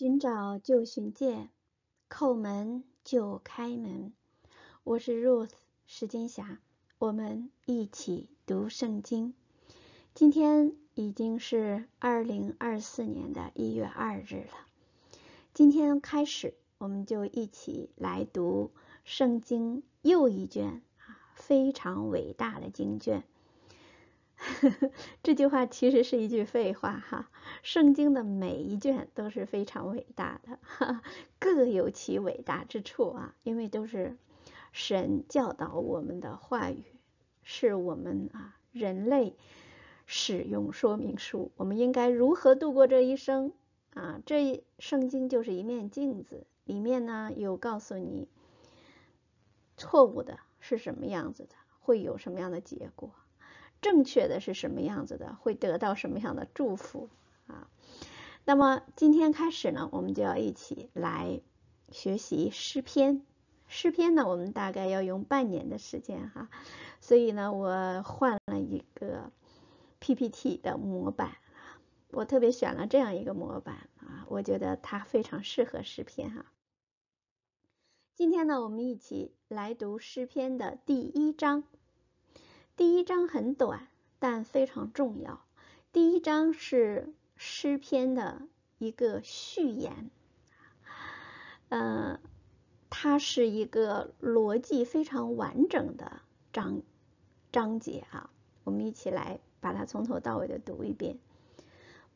寻找就寻见，叩门就开门。我是 Ruth 时金霞，我们一起读圣经。今天已经是二零二四年的一月二日了。今天开始，我们就一起来读圣经又一卷啊，非常伟大的经卷。这句话其实是一句废话哈，圣经的每一卷都是非常伟大的，各有其伟大之处啊，因为都是神教导我们的话语，是我们啊人类使用说明书。我们应该如何度过这一生啊？这圣经就是一面镜子，里面呢有告诉你错误的是什么样子的，会有什么样的结果。正确的是什么样子的？会得到什么样的祝福啊？那么今天开始呢，我们就要一起来学习诗篇。诗篇呢，我们大概要用半年的时间哈，所以呢，我换了一个 PPT 的模板啊，我特别选了这样一个模板啊，我觉得它非常适合诗篇哈。今天呢，我们一起来读诗篇的第一章。第一章很短，但非常重要。第一章是诗篇的一个序言，嗯，它是一个逻辑非常完整的章章节啊。我们一起来把它从头到尾的读一遍：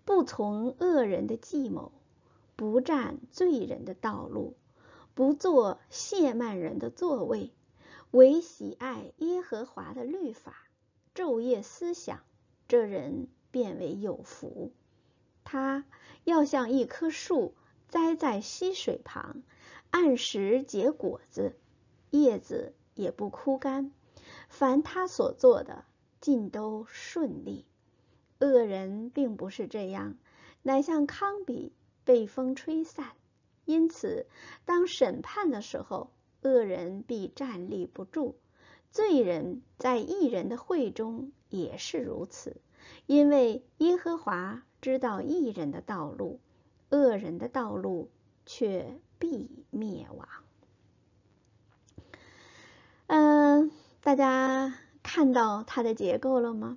不从恶人的计谋，不占罪人的道路，不做亵慢人的座位。唯喜爱耶和华的律法，昼夜思想，这人变为有福。他要像一棵树栽在溪水旁，按时结果子，叶子也不枯干。凡他所做的，尽都顺利。恶人并不是这样，乃像糠秕被风吹散。因此，当审判的时候。恶人必站立不住，罪人在异人的会中也是如此。因为耶和华知道异人的道路，恶人的道路却必灭亡。嗯，大家看到它的结构了吗？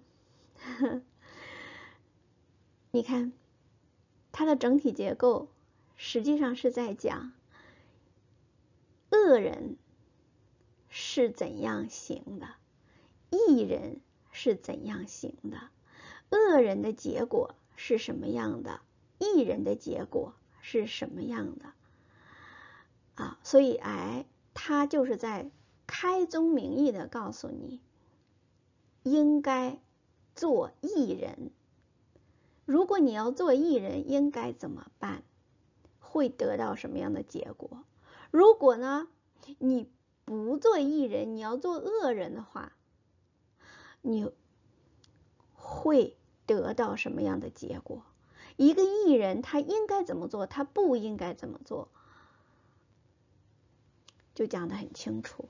你看，它的整体结构实际上是在讲。恶人是怎样行的？艺人是怎样行的？恶人的结果是什么样的？艺人的结果是什么样的？啊，所以哎，他就是在开宗明义的告诉你，应该做艺人。如果你要做艺人，应该怎么办？会得到什么样的结果？如果呢，你不做艺人，你要做恶人的话，你会得到什么样的结果？一个艺人他应该怎么做，他不应该怎么做，就讲的很清楚。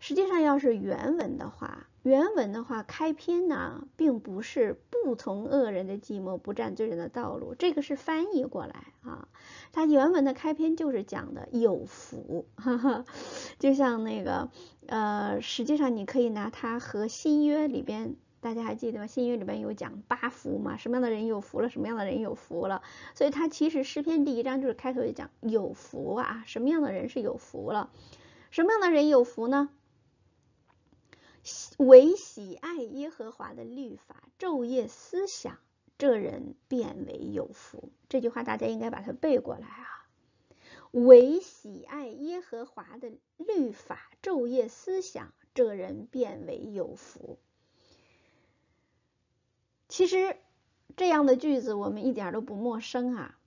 实际上，要是原文的话，原文的话，开篇呢，并不是不从恶人的计谋，不占罪人的道路。这个是翻译过来啊。它原文的开篇就是讲的有福，就像那个呃，实际上你可以拿它和新约里边，大家还记得吗？新约里边有讲八福嘛？什么样的人有福了？什么样的人有福了？所以它其实诗篇第一章就是开头就讲有福啊，什么样的人是有福了？什么样的人有福呢？唯喜爱耶和华的律法，昼夜思想，这人变为有福。这句话大家应该把它背过来啊！唯喜爱耶和华的律法，昼夜思想，这人变为有福。其实这样的句子我们一点都不陌生啊，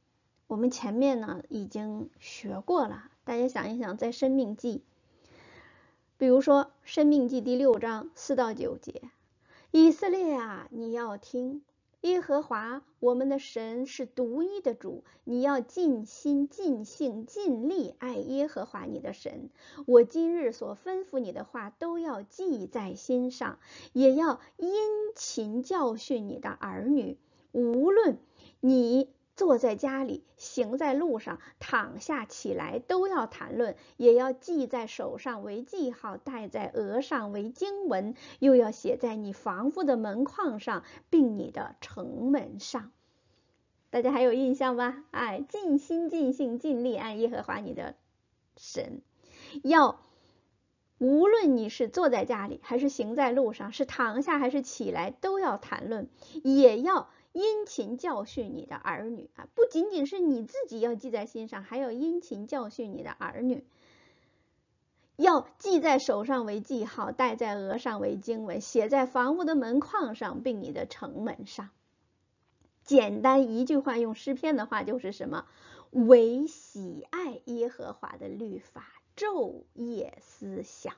我们前面呢已经学过了。大家想一想，在《生命记》。比如说，《生命记》第六章四到九节，以色列啊，你要听，耶和华我们的神是独一的主，你要尽心、尽性、尽力爱耶和华你的神。我今日所吩咐你的话都要记在心上，也要殷勤教训你的儿女，无论你。坐在家里，行在路上，躺下起来，都要谈论，也要系在手上为记号，戴在额上为经文，又要写在你房屋的门框上，并你的城门上。大家还有印象吗？哎，尽心、尽性、尽力，按耶和华你的神。要无论你是坐在家里，还是行在路上，是躺下还是起来，都要谈论，也要。殷勤教训你的儿女啊，不仅仅是你自己要记在心上，还要殷勤教训你的儿女，要记在手上为记号，戴在额上为经文，写在房屋的门框上，并你的城门上。简单一句话，用诗篇的话就是什么？唯喜爱耶和华的律法，昼夜思想。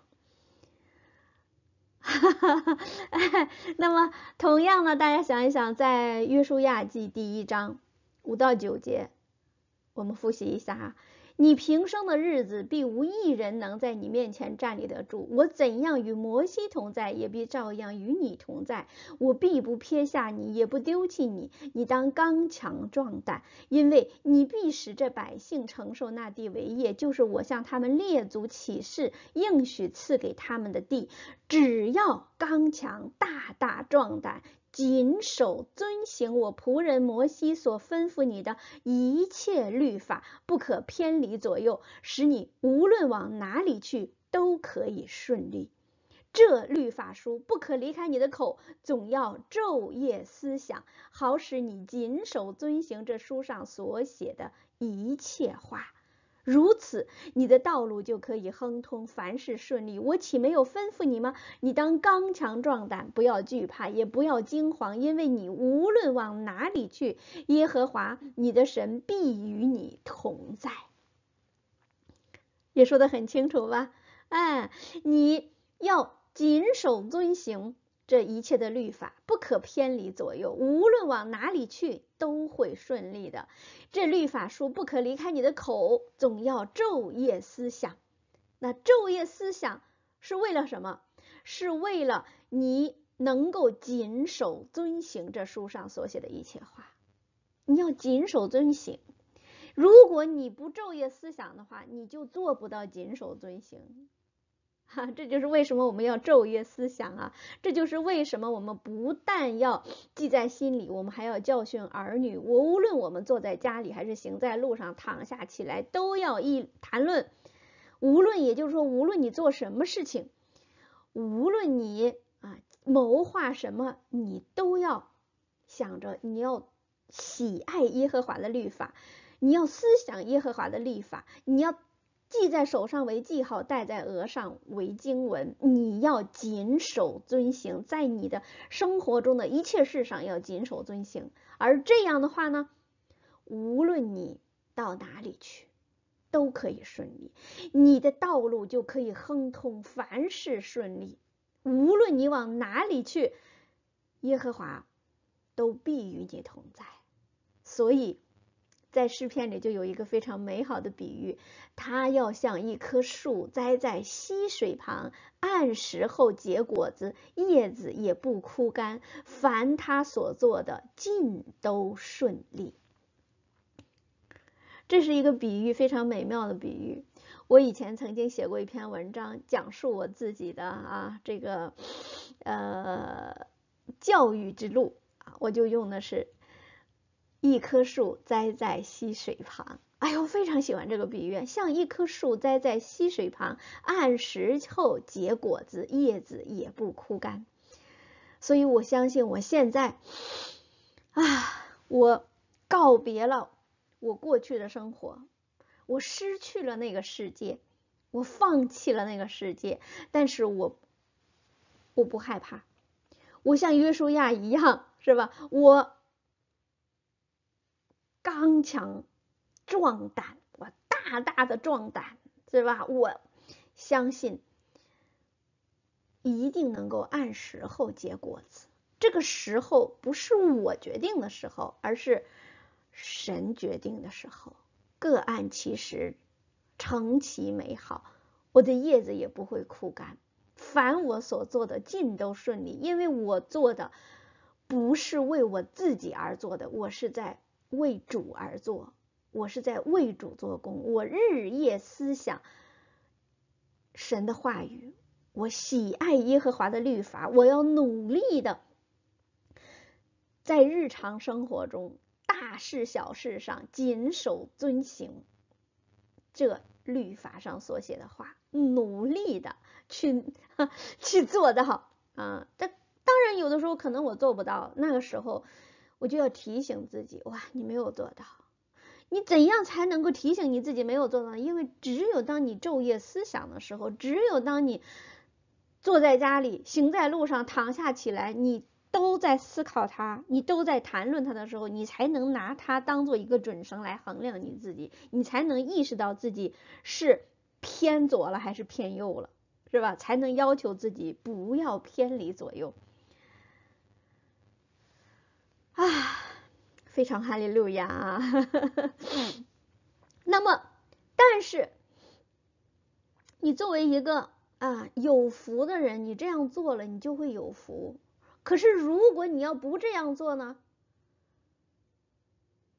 哈哈哈，那么同样呢，大家想一想，在约书亚记第一章五到九节，我们复习一下哈。你平生的日子，必无一人能在你面前站立得住。我怎样与摩西同在，也必照样与你同在。我必不撇下你，也不丢弃你。你当刚强壮胆，因为你必使这百姓承受那地为业，就是我向他们列祖起誓应许赐给他们的地。只要刚强，大大壮胆。谨守遵行我仆人摩西所吩咐你的一切律法，不可偏离左右，使你无论往哪里去都可以顺利。这律法书不可离开你的口，总要昼夜思想，好使你谨守遵行这书上所写的一切话。如此，你的道路就可以亨通，凡事顺利。我岂没有吩咐你吗？你当刚强壮胆，不要惧怕，也不要惊慌，因为你无论往哪里去，耶和华你的神必与你同在。也说得很清楚吧？哎，你要谨守遵行。这一切的律法不可偏离左右，无论往哪里去都会顺利的。这律法书不可离开你的口，总要昼夜思想。那昼夜思想是为了什么？是为了你能够谨守遵行这书上所写的一切话。你要谨守遵行。如果你不昼夜思想的话，你就做不到谨守遵行。这就是为什么我们要昼夜思想啊！这就是为什么我们不但要记在心里，我们还要教训儿女。无论我们坐在家里还是行在路上，躺下起来都要一谈论。无论也就是说，无论你做什么事情，无论你啊谋划什么，你都要想着你要喜爱耶和华的律法，你要思想耶和华的立法，你要。系在手上为记号，戴在额上为经文。你要谨守遵行，在你的生活中的一切事上要谨守遵行。而这样的话呢，无论你到哪里去，都可以顺利，你的道路就可以亨通，凡事顺利。无论你往哪里去，耶和华都必与你同在。所以。在诗篇里就有一个非常美好的比喻，他要像一棵树栽在溪水旁，按时后结果子，叶子也不枯干，凡他所做的尽都顺利。这是一个比喻，非常美妙的比喻。我以前曾经写过一篇文章，讲述我自己的啊这个呃教育之路啊，我就用的是。一棵树栽在溪水旁，哎呦，非常喜欢这个比喻，像一棵树栽在溪水旁，按时后结果子，叶子也不枯干。所以我相信，我现在啊，我告别了我过去的生活，我失去了那个世界，我放弃了那个世界，但是我我不害怕，我像约书亚一样，是吧？我。刚强壮胆，我大大的壮胆，是吧？我相信一定能够按时候结果子。这个时候不是我决定的时候，而是神决定的时候。各按其时，成其美好。我的叶子也不会枯干，凡我所做的尽都顺利，因为我做的不是为我自己而做的，我是在。为主而做，我是在为主做工。我日夜思想神的话语，我喜爱耶和华的律法。我要努力的在日常生活中，大事小事上谨守遵行这律法上所写的话，努力的去去做到啊。这当然有的时候可能我做不到，那个时候。我就要提醒自己，哇，你没有做到。你怎样才能够提醒你自己没有做到呢？因为只有当你昼夜思想的时候，只有当你坐在家里、行在路上、躺下起来，你都在思考它，你都在谈论它的时候，你才能拿它当做一个准绳来衡量你自己，你才能意识到自己是偏左了还是偏右了，是吧？才能要求自己不要偏离左右。啊，非常哈利路亚啊！那么，但是你作为一个啊有福的人，你这样做了，你就会有福。可是如果你要不这样做呢？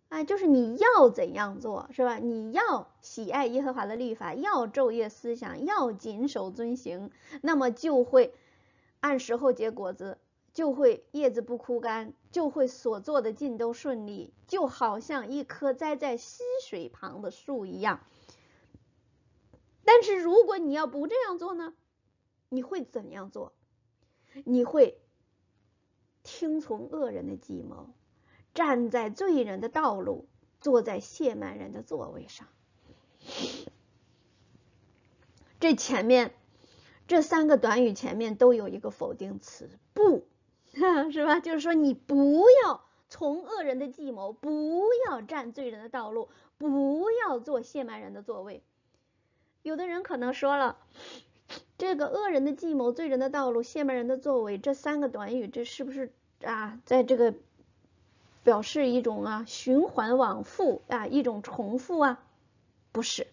啊，就是你要怎样做是吧？你要喜爱耶和华的律法，要昼夜思想，要谨守遵行，那么就会按时候结果子。就会叶子不枯干，就会所做的尽都顺利，就好像一棵栽在溪水旁的树一样。但是如果你要不这样做呢？你会怎样做？你会听从恶人的计谋，站在罪人的道路，坐在亵慢人的座位上。这前面这三个短语前面都有一个否定词，不。是吧？就是说，你不要从恶人的计谋，不要占罪人的道路，不要做亵慢人的座位。有的人可能说了，这个恶人的计谋、罪人的道路、亵慢人的座位这三个短语，这是不是啊，在这个表示一种啊循环往复啊一种重复啊？不是，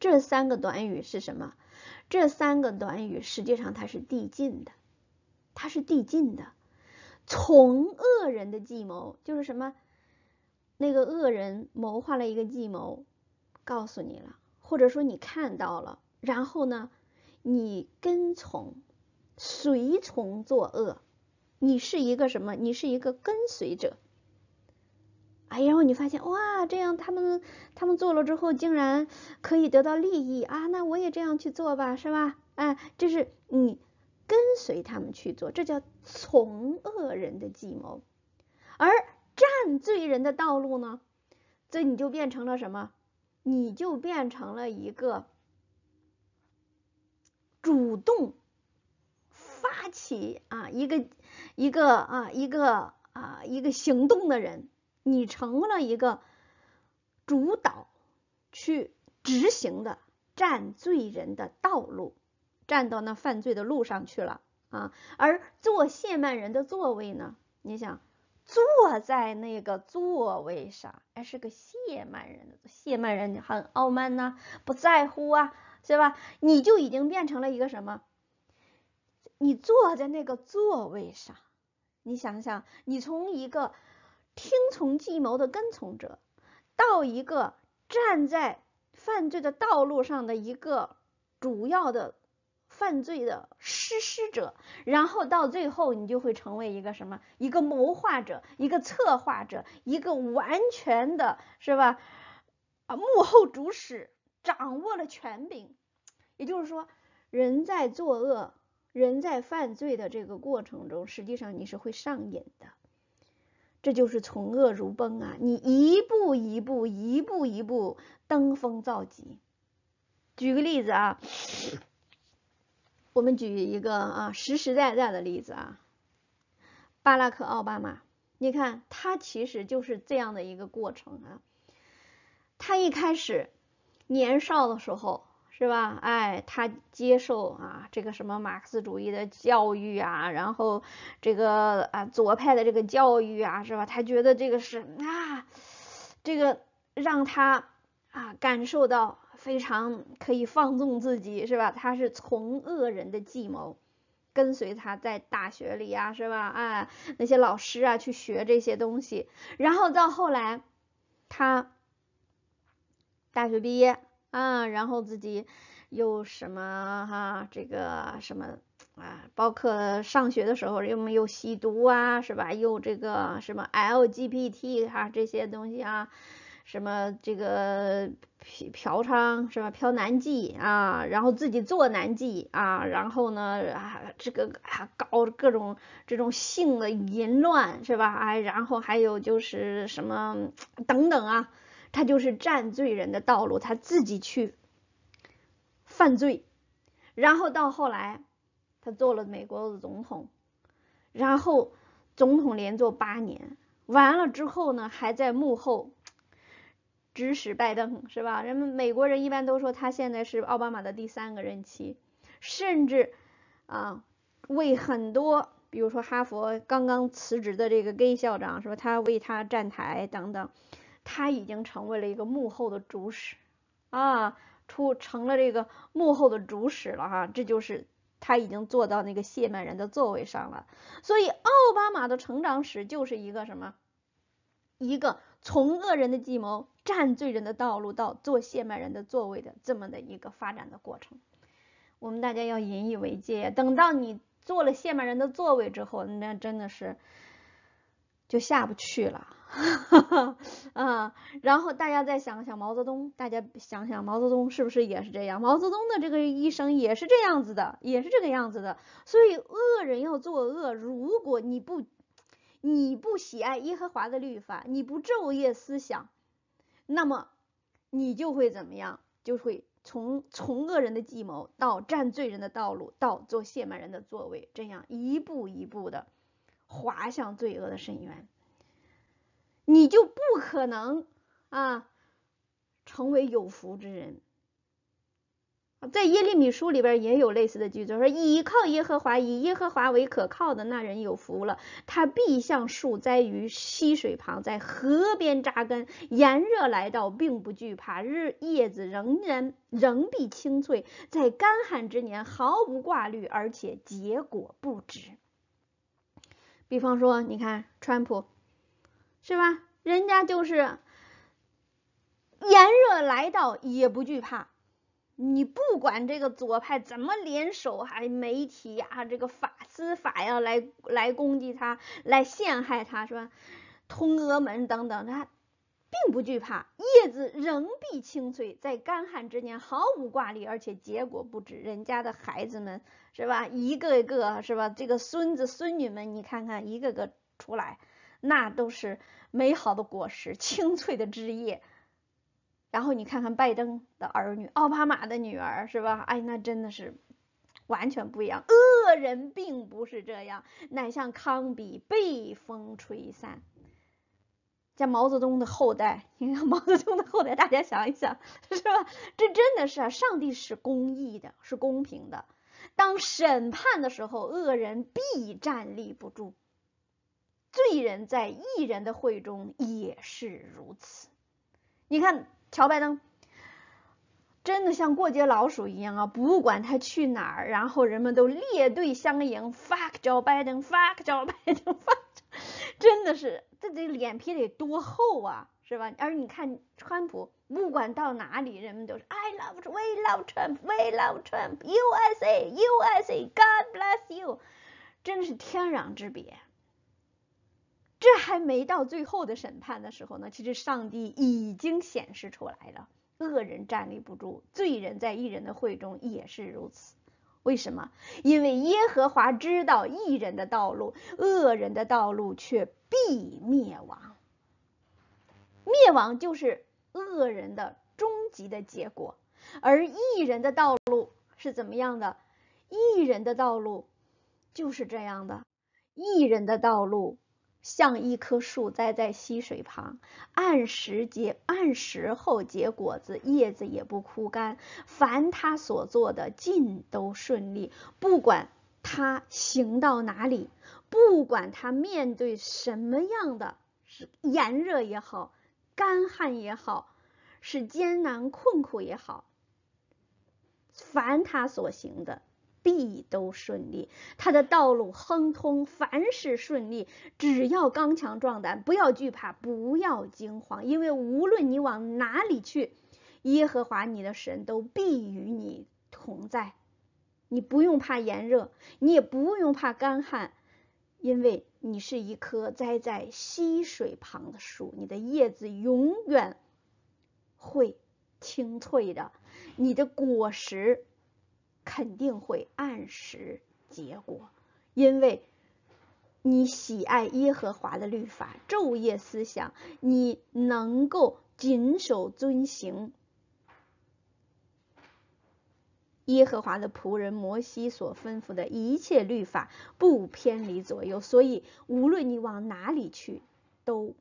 这三个短语是什么？这三个短语实际上它是递进的。它是递进的，从恶人的计谋就是什么？那个恶人谋划了一个计谋，告诉你了，或者说你看到了，然后呢，你跟从、随从作恶，你是一个什么？你是一个跟随者。哎，然后你发现哇，这样他们他们做了之后，竟然可以得到利益啊，那我也这样去做吧，是吧？哎，这是你。跟随他们去做，这叫从恶人的计谋；而占罪人的道路呢？这你就变成了什么？你就变成了一个主动发起啊，一个一个啊，一个啊，一个行动的人。你成了一个主导去执行的占罪人的道路。站到那犯罪的路上去了啊！而坐谢曼人的座位呢？你想坐在那个座位上，还是个谢曼人谢曼人很傲慢呐，不在乎啊，是吧？你就已经变成了一个什么？你坐在那个座位上，你想想，你从一个听从计谋的跟从者，到一个站在犯罪的道路上的一个主要的。犯罪的实施者，然后到最后你就会成为一个什么？一个谋划者，一个策划者，一个完全的，是吧？啊，幕后主使，掌握了权柄。也就是说，人在作恶，人在犯罪的这个过程中，实际上你是会上瘾的。这就是从恶如崩啊！你一步一步，一步一步登峰造极。举个例子啊。我们举一个啊，实实在在的例子啊，巴拉克奥巴马，你看他其实就是这样的一个过程啊，他一开始年少的时候是吧，哎，他接受啊这个什么马克思主义的教育啊，然后这个啊左派的这个教育啊，是吧？他觉得这个是啊，这个让他啊感受到。非常可以放纵自己，是吧？他是从恶人的计谋，跟随他，在大学里呀，是吧？啊，那些老师啊，去学这些东西，然后到后来，他大学毕业啊，然后自己又什么哈，这个什么啊，包括上学的时候又没有吸毒啊，是吧？又这个什么 LGBT 哈这些东西啊。什么这个嫖嫖娼是吧？嫖男妓啊，然后自己做男妓啊，然后呢啊这个啊搞各种这种性的淫乱是吧？哎，然后还有就是什么等等啊，他就是占罪人的道路，他自己去犯罪，然后到后来他做了美国的总统，然后总统连做八年，完了之后呢，还在幕后。指使拜登是吧？人们美国人一般都说他现在是奥巴马的第三个任期，甚至啊为很多，比如说哈佛刚刚辞职的这个 gay 校长，是吧？他为他站台等等，他已经成为了一个幕后的主使啊，出成了这个幕后的主使了哈，这就是他已经坐到那个谢曼人的座位上了。所以奥巴马的成长史就是一个什么，一个从恶人的计谋。站罪人的道路，到做谢曼人的座位的这么的一个发展的过程，我们大家要引以为戒。等到你做了谢曼人的座位之后，那真的是就下不去了。嗯，然后大家再想想毛泽东，大家想想毛泽东是不是也是这样？毛泽东的这个一生也是这样子的，也是这个样子的。所以恶人要作恶，如果你不你不喜爱耶和华的律法，你不昼夜思想。那么，你就会怎么样？就会从从恶人的计谋，到占罪人的道路，到做亵慢人的座位，这样一步一步的滑向罪恶的深渊。你就不可能啊，成为有福之人。在耶利米书里边也有类似的句子，说：“倚靠耶和华，以耶和华为可靠的那人有福了。他必像树栽于溪水旁，在河边扎根。炎热来到，并不惧怕；日叶子仍然仍必青翠。在干旱之年，毫无挂虑，而且结果不止。”比方说，你看川普，是吧？人家就是炎热来到，也不惧怕。你不管这个左派怎么联手，还媒体呀，这个法司法呀，来来攻击他，来陷害他，是吧？通俄门等等，他并不惧怕。叶子仍碧青翠，在干旱之年毫无挂虑，而且结果不止。人家的孩子们，是吧？一个一个，是吧？这个孙子孙女们，你看看，一个个出来，那都是美好的果实，清脆的枝叶。然后你看看拜登的儿女，奥巴马的女儿是吧？哎，那真的是完全不一样。恶人并不是这样，乃像康比被风吹散。像毛泽东的后代，你看毛泽东的后代，大家想一想，是吧？这真的是啊！上帝是公义的，是公平的。当审判的时候，恶人必站立不住。罪人在异人的会中也是如此。你看。乔拜登真的像过街老鼠一样啊！不管他去哪儿，然后人们都列队相迎。fuck Joe b d e n f u c k d e n f u c k 真的是自己脸皮得多厚啊，是吧？而你看川普，不管到哪里，人们都是 I love w e love Trump，we love Trump，USA，USA，God bless you！真的是天壤之别。这还没到最后的审判的时候呢，其实上帝已经显示出来了，恶人站立不住，罪人在异人的会中也是如此。为什么？因为耶和华知道异人的道路，恶人的道路却必灭亡。灭亡就是恶人的终极的结果，而异人的道路是怎么样的？异人的道路就是这样的，异人的道路。像一棵树栽在溪水旁，按时结，按时后结果子，叶子也不枯干。凡他所做的，尽都顺利。不管他行到哪里，不管他面对什么样的是炎热也好，干旱也好，是艰难困苦也好，凡他所行的。必都顺利，他的道路亨通，凡事顺利。只要刚强壮胆，不要惧怕，不要惊慌，因为无论你往哪里去，耶和华你的神都必与你同在。你不用怕炎热，你也不用怕干旱，因为你是一棵栽在溪水旁的树，你的叶子永远会青翠的，你的果实。肯定会按时结果，因为你喜爱耶和华的律法，昼夜思想，你能够谨守遵行耶和华的仆人摩西所吩咐的一切律法，不偏离左右，所以无论你往哪里去，都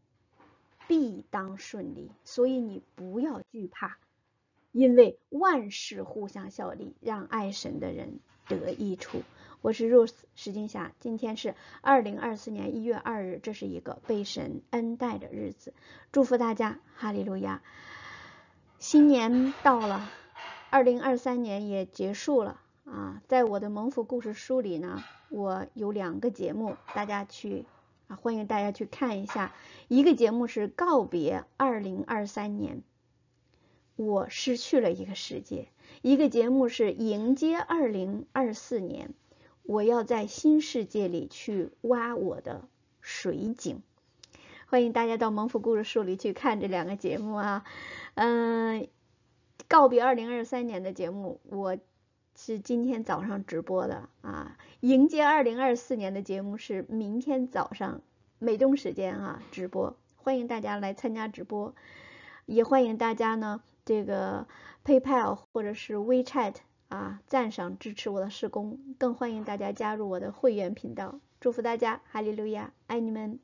必当顺利，所以你不要惧怕。因为万事互相效力，让爱神的人得益处。我是 Rose 石金霞，今天是二零二四年一月二日，这是一个被神恩待的日子，祝福大家，哈利路亚！新年到了，二零二三年也结束了啊！在我的蒙福故事书里呢，我有两个节目，大家去啊，欢迎大家去看一下。一个节目是告别二零二三年。我失去了一个世界，一个节目是迎接二零二四年，我要在新世界里去挖我的水井。欢迎大家到蒙福故事树里去看这两个节目啊，嗯，告别二零二三年的节目，我是今天早上直播的啊，迎接二零二四年的节目是明天早上美东时间啊直播，欢迎大家来参加直播，也欢迎大家呢。这个 PayPal 或者是 WeChat 啊，赞赏支持我的施工，更欢迎大家加入我的会员频道。祝福大家，哈利路亚，爱你们。